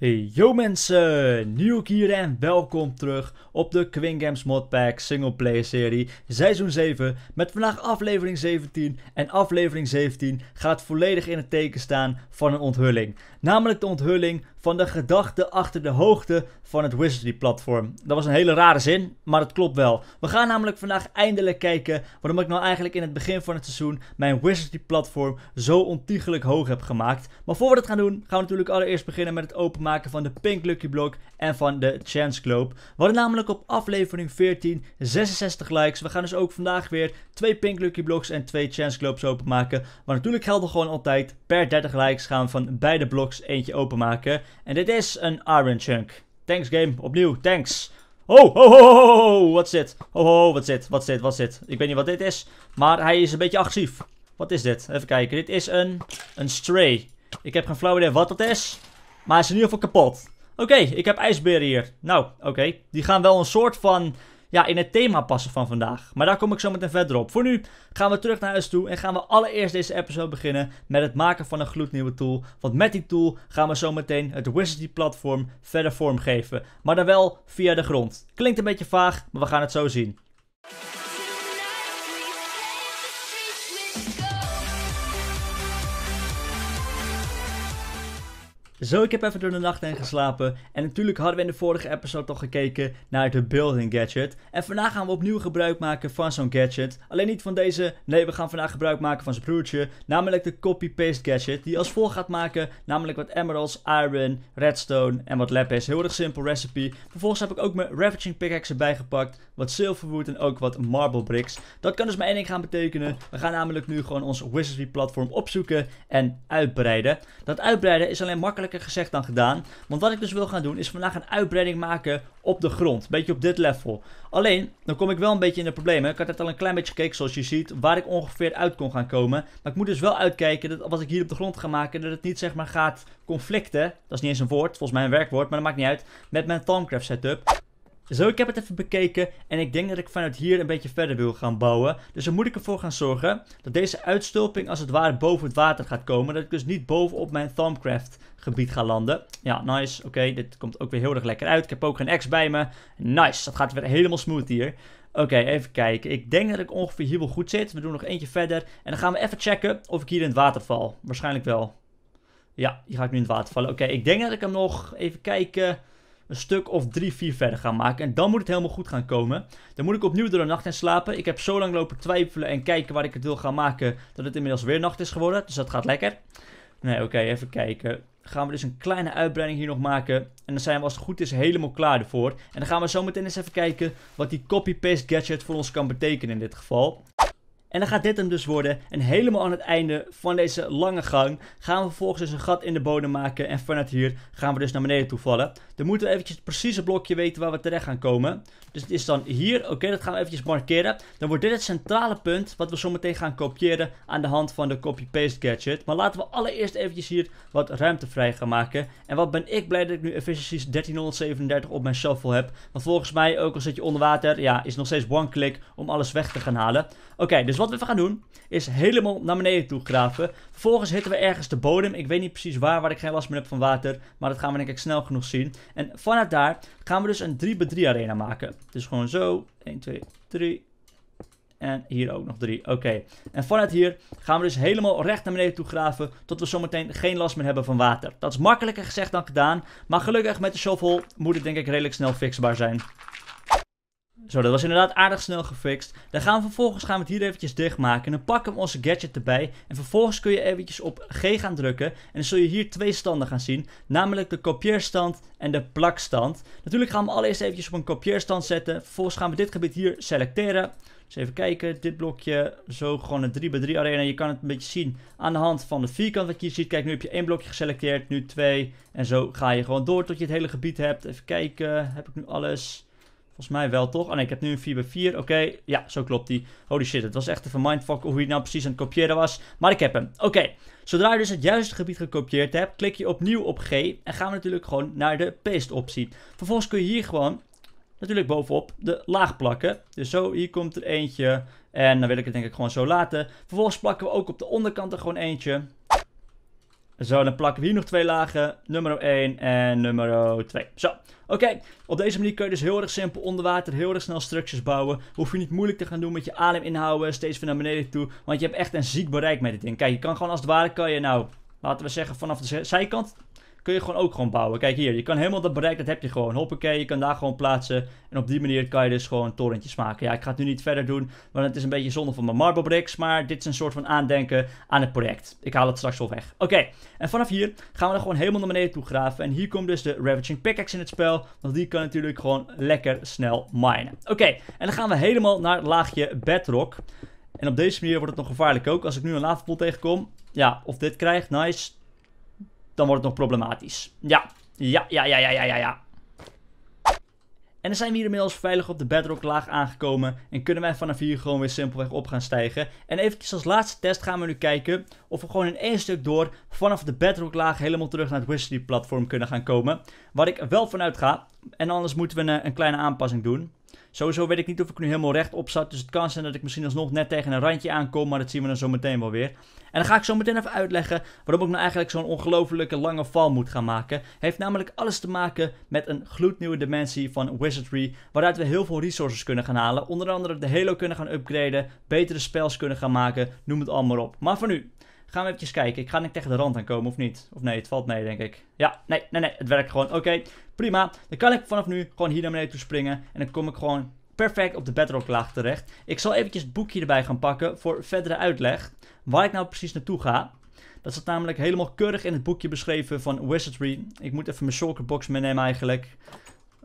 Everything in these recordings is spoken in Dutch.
Hey, yo mensen, Nieuwk hier en welkom terug op de Queen Games Modpack Singleplayer serie seizoen 7 met vandaag aflevering 17 en aflevering 17 gaat volledig in het teken staan van een onthulling. Namelijk de onthulling van de gedachte achter de hoogte van het Wizardry-platform. Dat was een hele rare zin, maar het klopt wel. We gaan namelijk vandaag eindelijk kijken waarom ik nou eigenlijk in het begin van het seizoen mijn Wizardry-platform zo ontiegelijk hoog heb gemaakt. Maar voor we dat gaan doen, gaan we natuurlijk allereerst beginnen met het openmaken van de Pink Lucky Block en van de Chance Globe. We hadden namelijk op aflevering 14 66 likes. We gaan dus ook vandaag weer twee Pink Lucky Blocks en twee Chance Globes openmaken. Maar natuurlijk geldt er gewoon altijd per 30 likes gaan we van beide blocks eentje openmaken. En dit is een Iron Chunk. Thanks game, opnieuw, thanks. Oh, oh, oh, oh, wat What's dit? Oh, oh, wat zit. what's Wat zit? Wat is Ik weet niet wat dit is, maar hij is een beetje agressief. Wat is dit? Even kijken, dit is een, een stray. Ik heb geen flauw idee wat dat is, maar hij is in ieder geval kapot. Oké, ik heb ijsberen hier. Nou, oké. Die gaan wel een soort van ja, in het thema passen van vandaag. Maar daar kom ik zo meteen verder op. Voor nu gaan we terug naar huis toe en gaan we allereerst deze episode beginnen met het maken van een gloednieuwe tool. Want met die tool gaan we zo meteen het wizardy platform verder vormgeven. Maar dan wel via de grond. Klinkt een beetje vaag, maar we gaan het zo zien. Zo, ik heb even door de nacht heen geslapen. En natuurlijk hadden we in de vorige episode toch gekeken naar de Building Gadget. En vandaag gaan we opnieuw gebruik maken van zo'n gadget. Alleen niet van deze. Nee, we gaan vandaag gebruik maken van zijn broertje. Namelijk de Copy-Paste Gadget. Die als volgt gaat maken. Namelijk wat emeralds, iron, redstone en wat lapis. Heel erg simpel recipe. Vervolgens heb ik ook mijn Ravaging Pickaxe erbij gepakt. Wat silverwood en ook wat marble bricks. Dat kan dus maar één ding gaan betekenen. We gaan namelijk nu gewoon ons wizardry platform opzoeken en uitbreiden. Dat uitbreiden is alleen makkelijk gezegd dan gedaan. Want wat ik dus wil gaan doen is vandaag een uitbreiding maken op de grond. Een beetje op dit level. Alleen, dan kom ik wel een beetje in de problemen. Ik had net al een klein beetje gekeken zoals je ziet waar ik ongeveer uit kon gaan komen. Maar ik moet dus wel uitkijken dat wat ik hier op de grond ga maken, dat het niet zeg maar gaat conflicten. Dat is niet eens een woord, volgens mij een werkwoord, maar dat maakt niet uit. Met mijn Tomcraft setup. Zo, ik heb het even bekeken en ik denk dat ik vanuit hier een beetje verder wil gaan bouwen. Dus dan moet ik ervoor gaan zorgen dat deze uitstulping als het ware boven het water gaat komen. Dat ik dus niet bovenop mijn Thumbcraft gebied ga landen. Ja, nice. Oké, dit komt ook weer heel erg lekker uit. Ik heb ook geen X bij me. Nice, dat gaat weer helemaal smooth hier. Oké, even kijken. Ik denk dat ik ongeveer hier wel goed zit. We doen nog eentje verder. En dan gaan we even checken of ik hier in het water val. Waarschijnlijk wel. Ja, hier ga ik nu in het water vallen. Oké, ik denk dat ik hem nog... Even kijken een stuk of drie, vier verder gaan maken. En dan moet het helemaal goed gaan komen. Dan moet ik opnieuw door de nacht in slapen. Ik heb zo lang lopen twijfelen en kijken waar ik het wil gaan maken, dat het inmiddels weer nacht is geworden. Dus dat gaat lekker. Nee, oké, even kijken. Gaan we dus een kleine uitbreiding hier nog maken. En dan zijn we als het goed is helemaal klaar ervoor. En dan gaan we zo meteen eens even kijken wat die copy-paste gadget voor ons kan betekenen in dit geval. En dan gaat dit hem dus worden. En helemaal aan het einde van deze lange gang gaan we vervolgens dus een gat in de bodem maken. En vanuit hier gaan we dus naar beneden toe vallen. Dan moeten we eventjes het precieze blokje weten waar we terecht gaan komen. Dus het is dan hier. Oké, dat gaan we eventjes markeren. Dan wordt dit het centrale punt wat we zometeen gaan kopiëren aan de hand van de copy-paste gadget. Maar laten we allereerst eventjes hier wat ruimte vrij gaan maken. En wat ben ik blij dat ik nu efficiencies 1337 op mijn shuffle heb. Want volgens mij, ook al zit je onder water, ja, is nog steeds one click om alles weg te gaan halen. Oké, dus wat we gaan doen is helemaal naar beneden toe graven. Vervolgens hitten we ergens de bodem. Ik weet niet precies waar, waar ik geen last meer heb van water. Maar dat gaan we denk ik snel genoeg zien. En vanuit daar gaan we dus een 3x3 arena maken. Dus gewoon zo. 1, 2, 3. En hier ook nog 3. Oké. En vanuit hier gaan we dus helemaal recht naar beneden toe graven. Tot we zometeen geen last meer hebben van water. Dat is makkelijker gezegd dan gedaan. Maar gelukkig met de shovel moet het denk ik redelijk snel fixbaar zijn. Zo, dat was inderdaad aardig snel gefixt. Dan gaan we vervolgens gaan we het hier eventjes dichtmaken. Dan pakken we onze gadget erbij. En vervolgens kun je eventjes op G gaan drukken. En dan zul je hier twee standen gaan zien. Namelijk de kopieerstand en de plakstand. Natuurlijk gaan we allereerst eventjes op een kopieerstand zetten. Vervolgens gaan we dit gebied hier selecteren. Dus even kijken, dit blokje, zo gewoon een 3x3 arena. Je kan het een beetje zien aan de hand van de vierkant wat je hier ziet. Kijk, nu heb je één blokje geselecteerd, nu twee. En zo ga je gewoon door tot je het hele gebied hebt. Even kijken, heb ik nu alles? Volgens mij wel, toch? Ah nee, ik heb nu een 4 bij 4 Oké, ja, zo klopt die. Holy shit, het was echt even mindfuck hoe hij nou precies aan het kopiëren was. Maar ik heb hem. Oké, zodra je dus het juiste gebied gekopieerd hebt, klik je opnieuw op G. En gaan we natuurlijk gewoon naar de paste optie. Vervolgens kun je hier gewoon natuurlijk bovenop de laag plakken. Dus zo, hier komt er eentje. En dan wil ik het denk ik gewoon zo laten. Vervolgens plakken we ook op de onderkant er gewoon eentje. Zo, dan plakken we hier nog twee lagen. Nummer 1 en nummer 2. Zo. Oké, op deze manier kun je dus heel erg simpel onder water heel erg snel structures bouwen. Hoef je niet moeilijk te gaan doen met je adem inhouden, steeds van naar beneden toe. Want je hebt echt een ziek bereik met dit ding. Kijk, je kan gewoon als het ware, kan je nou, laten we zeggen vanaf de zijkant kun je gewoon ook gewoon bouwen. Kijk hier, je kan helemaal dat bereik, dat heb je gewoon. Hoppakee, je kan daar gewoon plaatsen. En op die manier kan je dus gewoon torrentjes maken. Ja, ik ga het nu niet verder doen, want het is een beetje zonde van mijn marble bricks. Maar dit is een soort van aandenken aan het project. Ik haal het straks wel weg. Oké, en vanaf hier gaan we dan gewoon helemaal naar beneden toe graven. En hier komt dus de Ravaging Pickaxe in het spel. Want die kan natuurlijk gewoon lekker snel minen. Oké, en dan gaan we helemaal naar het laagje Bedrock. En op deze manier wordt het nog gevaarlijk ook. Als ik nu een lavapool tegenkom, ja, of dit krijgt, nice dan wordt het nog problematisch. Ja, ja, ja, ja, ja, ja, ja. En dan zijn we hier inmiddels veilig op de bedrock laag aangekomen en kunnen wij vanaf hier gewoon weer simpelweg op gaan stijgen. En eventjes als laatste test gaan we nu kijken of we gewoon in één stuk door vanaf de bedrock laag helemaal terug naar het Whistly platform kunnen gaan komen. Waar ik wel vanuit ga en anders moeten we een, een kleine aanpassing doen. Sowieso weet ik niet of ik nu helemaal rechtop zat. Dus het kan zijn dat ik misschien alsnog net tegen een randje aankom. Maar dat zien we dan zo meteen wel weer. En dan ga ik zo meteen even uitleggen waarom ik nou eigenlijk zo'n ongelofelijke lange val moet gaan maken. Heeft namelijk alles te maken met een gloednieuwe dimensie van Wizardry. Waaruit we heel veel resources kunnen gaan halen. Onder andere de Halo kunnen gaan upgraden. Betere spells kunnen gaan maken. Noem het allemaal op. Maar voor nu, Gaan we eventjes kijken. Ik ga niet tegen de rand aankomen, of niet? Of nee, het valt mee, denk ik. Ja, nee, nee, nee. Het werkt gewoon. Oké, prima. Dan kan ik vanaf nu gewoon hier naar beneden toe springen. En dan kom ik gewoon perfect op de bedrock laag terecht. Ik zal eventjes het boekje erbij gaan pakken voor verdere uitleg. Waar ik nou precies naartoe ga. Dat staat namelijk helemaal keurig in het boekje beschreven van Wizardry. Ik moet even mijn shulkerbox meenemen eigenlijk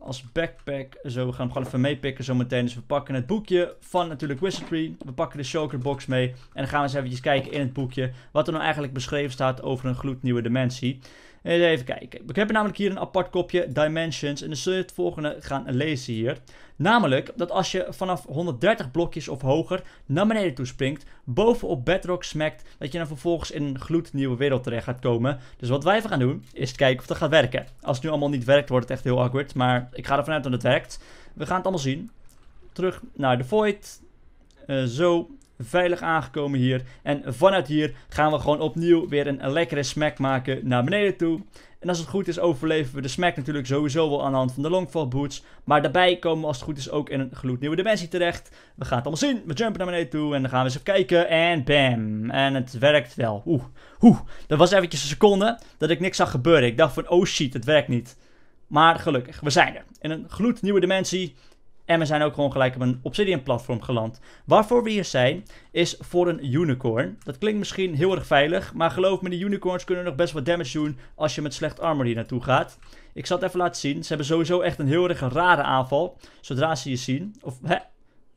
als backpack. Zo, we gaan hem gewoon even meepikken zometeen. Dus we pakken het boekje van natuurlijk Wizardry. We pakken de Shulker box mee. En dan gaan we eens eventjes kijken in het boekje wat er nou eigenlijk beschreven staat over een gloednieuwe dimensie. Eh, even kijken. ik heb namelijk hier een apart kopje Dimensions. En dan zul je het volgende gaan lezen hier. Namelijk dat als je vanaf 130 blokjes of hoger naar beneden toe springt, bovenop bedrock smakt dat je dan vervolgens in een gloednieuwe wereld terecht gaat komen. Dus wat wij even gaan doen, is kijken of dat gaat werken. Als het nu allemaal niet werkt, wordt het echt heel awkward, maar ik ga ervan uit dat het werkt. We gaan het allemaal zien. Terug naar de Void. Uh, zo, veilig aangekomen hier. En vanuit hier gaan we gewoon opnieuw weer een lekkere smack maken naar beneden toe. En als het goed is overleven we de smack natuurlijk sowieso wel aan de hand van de longfall boots. Maar daarbij komen we als het goed is ook in een gloednieuwe dimensie terecht. We gaan het allemaal zien. We jumpen naar beneden toe en dan gaan we eens even kijken. En bam. En het werkt wel. Oeh. Oeh. Dat was eventjes een seconde dat ik niks zag gebeuren. Ik dacht van oh shit, het werkt niet. Maar gelukkig, we zijn er. In een gloednieuwe dimensie. En we zijn ook gewoon gelijk op een Obsidian-platform geland. Waarvoor we hier zijn, is voor een unicorn. Dat klinkt misschien heel erg veilig, maar geloof me, de unicorns kunnen nog best wat damage doen als je met slecht armor hier naartoe gaat. Ik zal het even laten zien. Ze hebben sowieso echt een heel erg rare aanval. Zodra ze je zien. Of, hè?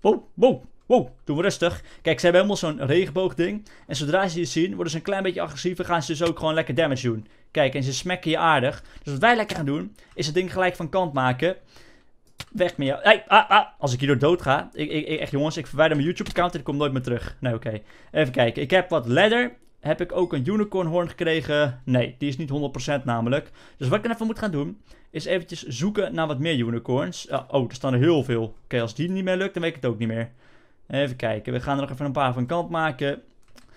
Wow, wow, wow. Doe we rustig. Kijk, ze hebben helemaal zo'n regenboogding. En zodra ze je zien, worden ze een klein beetje agressief. En gaan ze dus ook gewoon lekker damage doen. Kijk, en ze smeken je aardig. Dus wat wij lekker gaan doen, is het ding gelijk van kant maken. Weg met jou. Hey, ah, ah. Als ik hierdoor dood ga. Ik, ik, echt jongens, ik verwijder mijn YouTube-account en ik kom nooit meer terug. Nee, oké. Even kijken. Ik heb wat leather. Heb ik ook een unicorn unicornhoorn gekregen? Nee, die is niet 100% namelijk. Dus wat ik even moet gaan doen, is eventjes zoeken naar wat meer unicorns. oh, er staan er heel veel. Oké, als die niet meer lukt, dan weet ik het ook niet meer. Even kijken, we gaan er nog even een paar van kant maken.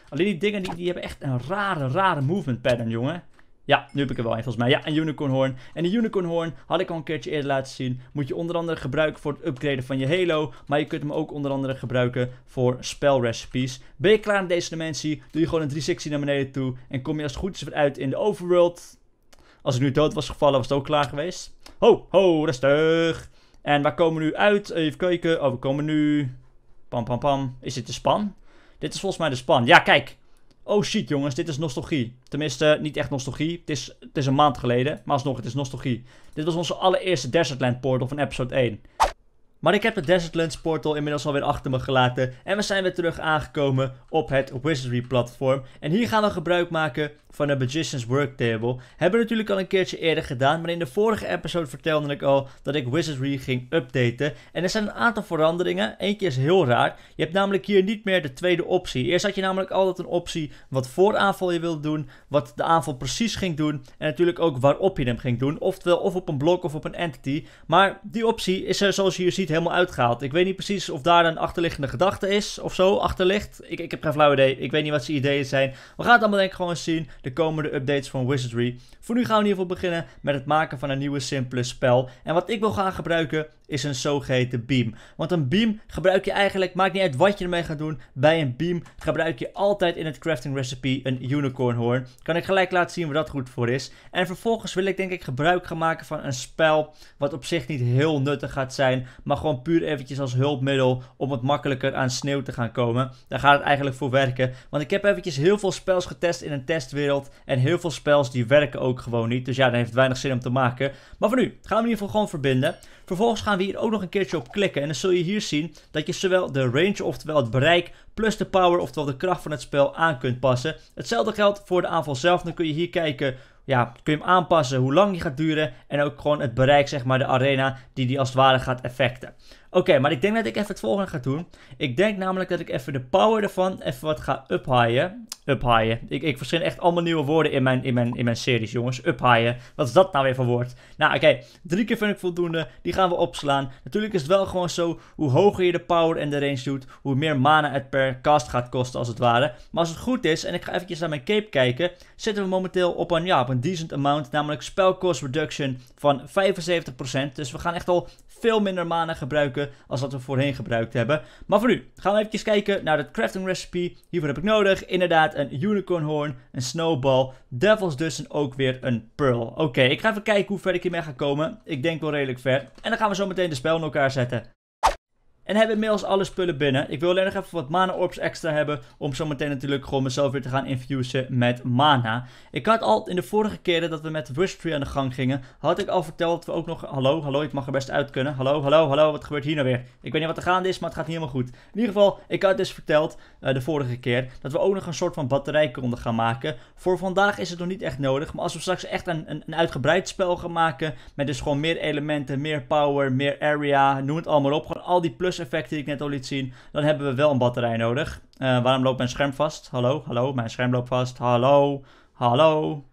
Alleen die dingen, die, die hebben echt een rare, rare movement pattern, jongen. Ja, nu heb ik er wel een volgens mij. Ja, een unicornhoorn. En unicorn unicornhoorn had ik al een keertje eerder laten zien. Moet je onder andere gebruiken voor het upgraden van je Halo. Maar je kunt hem ook onder andere gebruiken voor spelrecipes. Ben je klaar met deze dimensie? Doe je gewoon een 360 naar beneden toe. En kom je als het goed is weer uit in de overworld. Als ik nu dood was gevallen, was het ook klaar geweest. Ho, ho, rustig. En waar komen we nu uit? Even kijken. Oh, we komen nu... Pam, pam, pam. Is dit de span? Dit is volgens mij de span. Ja, kijk. Oh shit jongens, dit is nostalgie. Tenminste, niet echt nostalgie. Het is, het is een maand geleden, maar alsnog, het is nostalgie. Dit was onze allereerste Desertland portal van episode 1. Maar ik heb de Desertlands portal inmiddels alweer achter me gelaten. En we zijn weer terug aangekomen op het Wizardry platform. En hier gaan we gebruik maken van de Magician's Worktable. Hebben we natuurlijk al een keertje eerder gedaan, maar in de vorige episode vertelde ik al dat ik Wizardry ging updaten. En er zijn een aantal veranderingen. Eentje is heel raar. Je hebt namelijk hier niet meer de tweede optie. Eerst had je namelijk altijd een optie wat voor aanval je wilde doen, wat de aanval precies ging doen en natuurlijk ook waarop je hem ging doen. Oftewel of op een blok of op een entity. Maar die optie is er zoals je hier ziet helemaal uitgehaald. Ik weet niet precies of daar een achterliggende gedachte is of zo achterligt. Ik, ik heb geen flauw idee. Ik weet niet wat zijn ideeën zijn. We gaan het allemaal denk ik gewoon zien de komende updates van Wizardry. Voor nu gaan we in ieder geval beginnen met het maken van een nieuwe simpele spel. En wat ik wil gaan gebruiken is een zogeheten beam. Want een beam gebruik je eigenlijk, maakt niet uit wat je ermee gaat doen. Bij een beam gebruik je altijd in het crafting recipe een unicorn Kan ik gelijk laten zien waar dat goed voor is. En vervolgens wil ik denk ik gebruik gaan maken van een spel wat op zich niet heel nuttig gaat zijn. Maar gewoon puur eventjes als hulpmiddel om wat makkelijker aan sneeuw te gaan komen. Daar gaat het eigenlijk voor werken. Want ik heb eventjes heel veel spels getest in een testwereld. En heel veel spels die werken ook gewoon niet. Dus ja, dan heeft weinig zin om te maken. Maar voor nu gaan we in ieder geval gewoon verbinden. Vervolgens gaan we hier ook nog een keertje op klikken en dan zul je hier zien dat je zowel de range, oftewel het bereik, plus de power, oftewel de kracht van het spel aan kunt passen. Hetzelfde geldt voor de aanval zelf, dan kun je hier kijken ja, kun je hem aanpassen hoe lang die gaat duren. En ook gewoon het bereik, zeg maar, de arena die die als het ware gaat effecten. Oké, maar ik denk dat ik even het volgende ga doen. Ik denk namelijk dat ik even de power ervan even wat ga uphaaien. Uphaaien. Ik, ik echt allemaal nieuwe woorden in mijn, in mijn, in mijn series, jongens. Uphaaien. Wat is dat nou weer voor woord? Nou, oké. Drie keer vind ik voldoende. Die gaan we opslaan. Natuurlijk is het wel gewoon zo, hoe hoger je de power en de range doet, hoe meer mana het per cast gaat kosten, als het ware. Maar als het goed is, en ik ga eventjes naar mijn cape kijken, zitten we momenteel op een, ja, op een decent amount, namelijk cost reduction van 75%. Dus we gaan echt al veel minder mana gebruiken als dat we voorheen gebruikt hebben. Maar voor nu, gaan we even kijken naar het crafting recipe. Hiervoor heb ik nodig inderdaad een unicorn horn, een snowball, devils dus en ook weer een pearl. Oké, ik ga even kijken hoe ver ik hiermee ga komen. Ik denk wel redelijk ver. En dan gaan we zo meteen de spel in elkaar zetten. En hebben inmiddels alle spullen binnen. Ik wil alleen nog even wat mana orbs extra hebben. Om zo meteen natuurlijk gewoon mezelf weer te gaan infusen met mana. Ik had al in de vorige keren dat we met Rush Tree aan de gang gingen. Had ik al verteld dat we ook nog... Hallo, hallo, ik mag er best uit kunnen. Hallo, hallo, hallo, wat gebeurt hier nou weer? Ik weet niet wat er gaande is, maar het gaat niet helemaal goed. In ieder geval, ik had dus verteld eh, de vorige keer. Dat we ook nog een soort van batterij konden gaan maken. Voor vandaag is het nog niet echt nodig. Maar als we straks echt een, een, een uitgebreid spel gaan maken. Met dus gewoon meer elementen, meer power, meer area. Noem het allemaal op. Gewoon al die plus effect die ik net al liet zien, dan hebben we wel een batterij nodig. Eh, waarom loopt mijn scherm vast? Hallo, hallo, mijn scherm loopt vast. Hallo, hallo.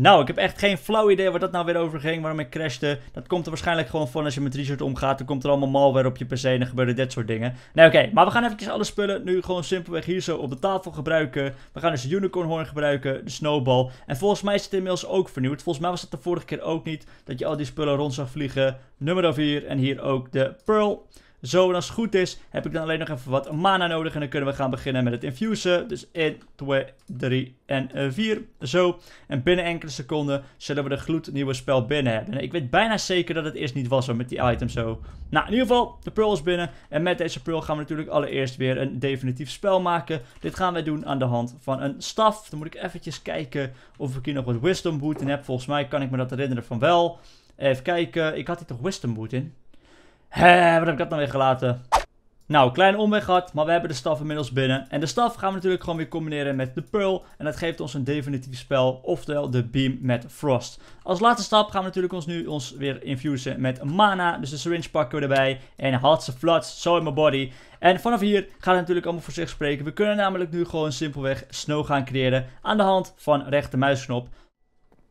Nou, ik heb echt geen flauw idee waar dat nou weer over ging, waarom ik crashte. Dat komt er waarschijnlijk gewoon van als je met resort omgaat. Dan komt er allemaal malware op je PC en dan gebeuren dit soort dingen. Nee, oké, maar we gaan eventjes alle spullen nu gewoon simpelweg hier zo op de tafel gebruiken. We gaan dus de unicorn horn gebruiken, de snowball. En volgens mij is het inmiddels ook vernieuwd. Volgens mij was het de vorige keer ook niet dat je al die spullen rond zag vliegen. Nummer 4 en hier ook de pearl. Zo, en als het goed is, heb ik dan alleen nog even wat mana nodig. En dan kunnen we gaan beginnen met het infusen. Dus 1, 2, 3 en 4. Eh, zo. En binnen enkele seconden zullen we de gloednieuwe spel binnen hebben. Nou, ik weet bijna zeker dat het eerst niet was met die item zo. Nou, in ieder geval, de pearl is binnen. En met deze pearl gaan we natuurlijk allereerst weer een definitief spel maken. Dit gaan wij doen aan de hand van een staf. Dan moet ik eventjes kijken of ik hier nog wat wisdom boot in heb. Volgens mij kan ik me dat herinneren van wel. Even kijken, ik had hier toch wisdom boot in? Hé, wat heb ik dat nou weer gelaten? Nou, kleine omweg gehad, maar we hebben de staf inmiddels binnen. En de staf gaan we natuurlijk gewoon weer combineren met de Pearl. En dat geeft ons een definitief spel, oftewel de Beam met Frost. Als laatste stap gaan we natuurlijk ons nu ons weer infusen met mana. Dus de syringe pakken we erbij. En hotse floods, zo in mijn body. En vanaf hier gaat het natuurlijk allemaal voor zich spreken. We kunnen namelijk nu gewoon simpelweg snow gaan creëren aan de hand van rechte muisknop.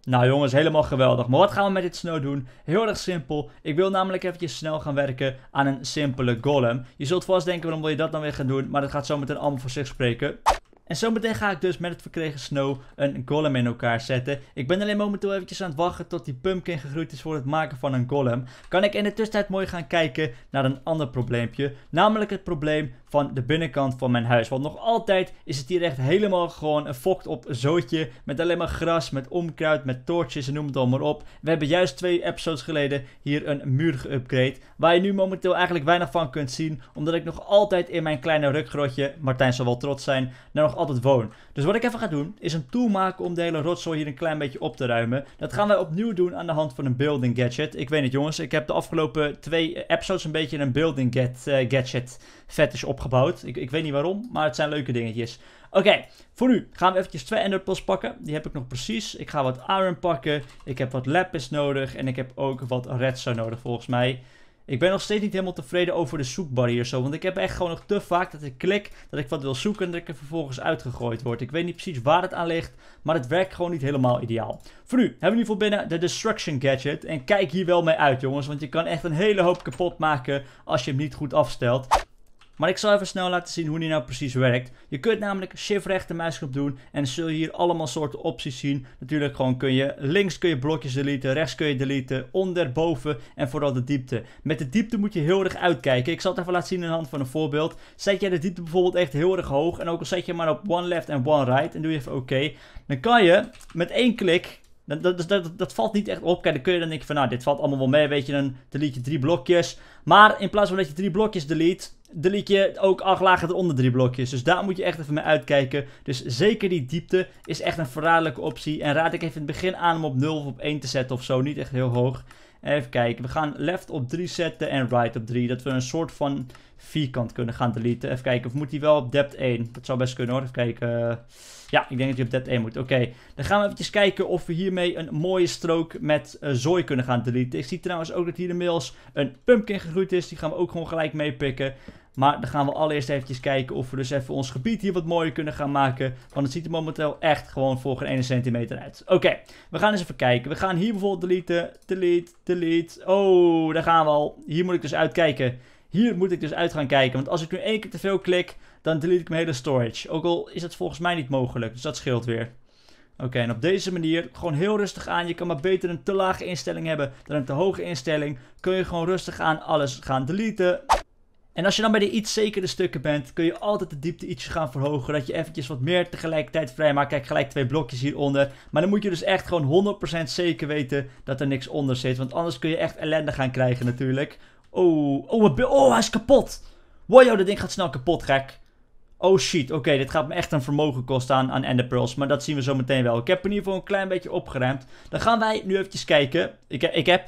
Nou jongens, helemaal geweldig. Maar wat gaan we met dit snow doen? Heel erg simpel. Ik wil namelijk eventjes snel gaan werken aan een simpele golem. Je zult vast denken, waarom wil je dat dan weer gaan doen? Maar dat gaat zometeen allemaal voor zich spreken. En zometeen ga ik dus met het verkregen snow een golem in elkaar zetten. Ik ben alleen momenteel eventjes aan het wachten tot die pumpkin gegroeid is voor het maken van een golem. Kan ik in de tussentijd mooi gaan kijken naar een ander probleempje. Namelijk het probleem van de binnenkant van mijn huis. Want nog altijd is het hier echt helemaal gewoon een fokt op zootje. Met alleen maar gras, met omkruid, met toortjes en noem het allemaal op. We hebben juist twee episodes geleden hier een muur geüpgrade. Waar je nu momenteel eigenlijk weinig van kunt zien. Omdat ik nog altijd in mijn kleine rukgrotje, Martijn zal wel trots zijn, daar nog altijd woon. Dus wat ik even ga doen, is een tool maken om de hele rotzooi hier een klein beetje op te ruimen. Dat gaan wij opnieuw doen aan de hand van een building gadget. Ik weet het, jongens, ik heb de afgelopen twee episodes een beetje een building get, eh, gadget vet is opgebouwd. Ik, ik weet niet waarom, maar het zijn leuke dingetjes. Oké, voor nu gaan we eventjes twee enderpels pakken. Die heb ik nog precies. Ik ga wat iron pakken. Ik heb wat lapis nodig. En ik heb ook wat redstone nodig volgens mij. Ik ben nog steeds niet helemaal tevreden over de zoekbar hier zo. Want ik heb echt gewoon nog te vaak dat ik klik dat ik wat wil zoeken en dat ik er vervolgens uitgegooid word. Ik weet niet precies waar het aan ligt, maar het werkt gewoon niet helemaal ideaal. Voor nu hebben we in ieder geval binnen de Destruction Gadget. En kijk hier wel mee uit jongens, want je kan echt een hele hoop kapot maken als je hem niet goed afstelt. Maar ik zal even snel laten zien hoe die nou precies werkt. Je kunt namelijk shift rechter muisknop doen en zul je hier allemaal soorten opties zien. Natuurlijk gewoon kun je links kun je blokjes deleten, rechts kun je deleten, onder, boven en vooral de diepte. Met de diepte moet je heel erg uitkijken. Ik zal het even laten zien in de hand van een voorbeeld. Zet jij de diepte bijvoorbeeld echt heel erg hoog en ook al zet je maar op one left en one right en doe je even oké. dan kan je met één klik dat, dat, dat, dat, valt niet echt op. Kijk, dan kun je dan denken van, nou, dit valt allemaal wel mee, weet je. Dan delete je drie blokjes. Maar in plaats van dat je drie blokjes delete, delete je ook acht lagen eronder drie blokjes. Dus daar moet je echt even mee uitkijken. Dus zeker die diepte is echt een verraderlijke optie. En raad ik even in het begin aan om op 0 of op 1 te zetten of zo. Niet echt heel hoog. Even kijken, we gaan left op 3 zetten en right op 3. Dat we een soort van vierkant kunnen gaan deleten. Even kijken, of moet die wel op depth 1? Dat zou best kunnen hoor, even kijken. Eh, ja, ik denk dat hij op depth 1 moet. Oké, dan gaan we eventjes kijken of we hiermee een mooie strook met uh, zooi kunnen gaan deleten. Ik zie trouwens ook dat hier inmiddels een pumpkin gegroeid is. Die gaan we ook gewoon gelijk meepikken. Maar dan gaan we allereerst eventjes kijken of we dus even ons gebied hier wat mooier kunnen gaan maken. Want het ziet er momenteel echt gewoon voor geen 1 centimeter uit. Oké, we gaan eens even kijken. We gaan hier bijvoorbeeld deleten, delete, delete. Oh, daar gaan we al. Hier moet ik dus uitkijken. Hier moet ik dus uit gaan kijken. Want als ik nu één keer te veel klik, dan delete ik mijn hele storage. Ook al is dat volgens mij niet mogelijk. Dus dat scheelt weer. Oké, en op deze manier gewoon heel rustig aan. Je kan maar beter een te lage instelling hebben dan een te hoge instelling. Kun je gewoon rustig aan alles gaan deleten. En als je dan bij de iets zekere stukken bent, kun je altijd de diepte iets gaan verhogen. Dat je eventjes wat meer tegelijkertijd vrijmaakt. Kijk, gelijk twee blokjes hieronder. Maar dan moet je dus echt gewoon 100% zeker weten dat er niks onder zit. Want anders kun je echt ellende gaan krijgen natuurlijk. Oh, oh, oh hij is kapot. Wow, dat ding gaat snel kapot, gek. Oh shit, oké, dit gaat me echt een vermogen kosten aan, aan Ender Pearls. Maar dat zien we zo meteen wel. Ik heb in ieder geval een klein beetje opgeruimd. Dan gaan wij nu eventjes kijken. Ik, ik heb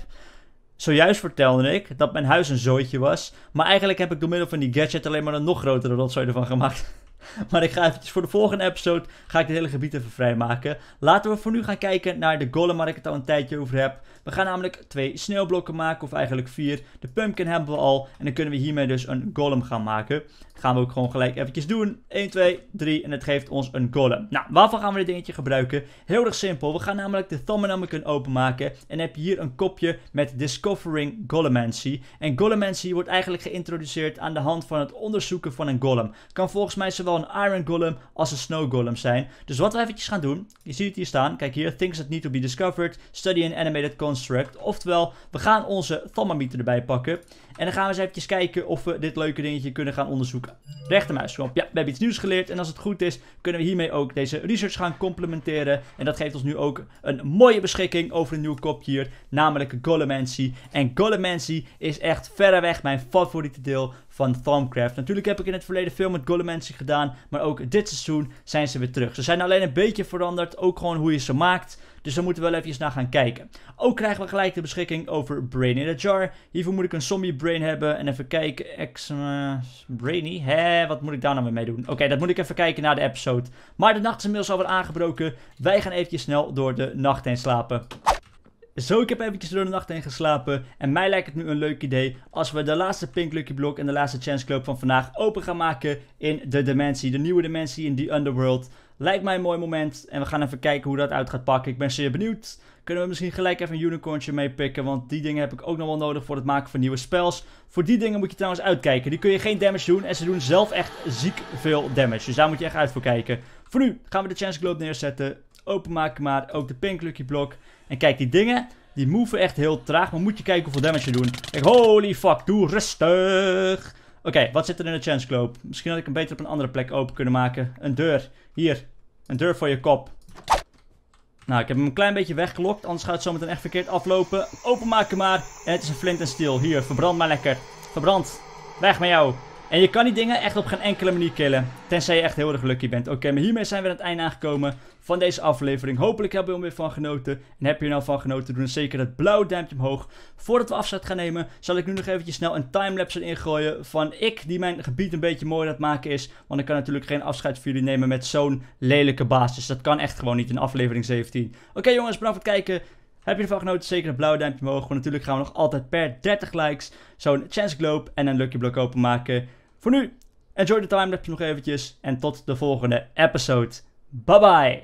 Zojuist vertelde ik dat mijn huis een zooitje was, maar eigenlijk heb ik door middel van die gadget alleen maar een nog grotere rotzooi ervan gemaakt. Maar ik ga eventjes voor de volgende episode ga ik dit hele gebied even vrijmaken. Laten we voor nu gaan kijken naar de golem waar ik het al een tijdje over heb. We gaan namelijk twee sneeuwblokken maken, of eigenlijk vier. De pumpkin hebben we al en dan kunnen we hiermee dus een golem gaan maken. Dat gaan we ook gewoon gelijk eventjes doen. 1, 2, 3 en het geeft ons een golem. Nou, waarvoor gaan we dit dingetje gebruiken? Heel erg simpel. We gaan namelijk de Thumbnail openmaken en heb je hier een kopje met Discovering Golemancy. En Golemancy wordt eigenlijk geïntroduceerd aan de hand van het onderzoeken van een golem. Kan volgens mij zowel een Iron Golem als een Snow Golem zijn. Dus wat we eventjes gaan doen, je ziet het hier staan, kijk hier, things that need to be discovered, study an animated construct. Oftewel, we gaan onze thermometer erbij pakken. En dan gaan we eens eventjes kijken of we dit leuke dingetje kunnen gaan onderzoeken. Rechtermuisknop. Ja, we hebben iets nieuws geleerd. En als het goed is, kunnen we hiermee ook deze research gaan complementeren. En dat geeft ons nu ook een mooie beschikking over een nieuw kopje hier. Namelijk Golemancy. En Golemancy is echt verreweg mijn favoriete deel van Thumbcraft. Natuurlijk heb ik in het verleden veel met Gullimancy gedaan, maar ook dit seizoen zijn ze weer terug. Ze zijn alleen een beetje veranderd, ook gewoon hoe je ze maakt. Dus daar moeten we wel even naar gaan kijken. Ook krijgen we gelijk de beschikking over Brain in a Jar. Hiervoor moet ik een zombie brain hebben. En even kijken. Ex brainy? Hé, wat moet ik daar nou mee doen? Oké, dat moet ik even kijken naar de episode. Maar de nacht is inmiddels alweer aangebroken. Wij gaan eventjes snel door de nacht heen slapen. Zo, ik heb eventjes door de nacht heen geslapen en mij lijkt het nu een leuk idee als we de laatste Pink Lucky Block en de laatste Chance Club van vandaag open gaan maken in de dimensie, de nieuwe dimensie in the Underworld. Lijkt mij een mooi moment en we gaan even kijken hoe dat uit gaat pakken. Ik ben zeer benieuwd. Kunnen we misschien gelijk even een unicornje meepikken, want die dingen heb ik ook nog wel nodig voor het maken van nieuwe spells. Voor die dingen moet je trouwens uitkijken, die kun je geen damage doen en ze doen zelf echt ziek veel damage, dus daar moet je echt uit voor kijken. Voor nu gaan we de Chance Globe neerzetten, openmaken maar ook de pink lucky blok. En kijk, die dingen, die move echt heel traag. Maar moet je kijken hoeveel damage ze doen. Kijk, holy fuck, doe rustig. Oké, wat zit er in de chance globe? Misschien had ik hem beter op een andere plek open kunnen maken. Een deur. Hier. Een deur voor je kop. Nou, ik heb hem een klein beetje weggelokt. Anders gaat het zo meteen echt verkeerd aflopen. Openmaken maar. En het is een flint en steel. Hier, verbrand maar lekker. Verbrand. Weg met jou. En je kan die dingen echt op geen enkele manier killen. Tenzij je echt heel erg lucky bent. Oké, maar hiermee zijn we aan het einde aangekomen van deze aflevering. Hopelijk hebben we er weer van genoten. En heb je er nou van genoten, doe dan zeker dat blauwe duimpje omhoog. Voordat we afscheid gaan nemen, zal ik nu nog eventjes snel een timelapse ingooien van ik die mijn gebied een beetje mooi aan het maken is. Want ik kan natuurlijk geen afscheid voor jullie nemen met zo'n lelijke basis. Dat kan echt gewoon niet in aflevering 17. Oké jongens, bedankt voor het kijken. Heb je ervan genoten? Zeker dat blauw duimpje omhoog. Want natuurlijk gaan we nog altijd per 30 likes zo'n Chance Globe en een Lucky Block openmaken. Voor nu, enjoy de timelapse nog eventjes en tot de volgende episode. Bye bye!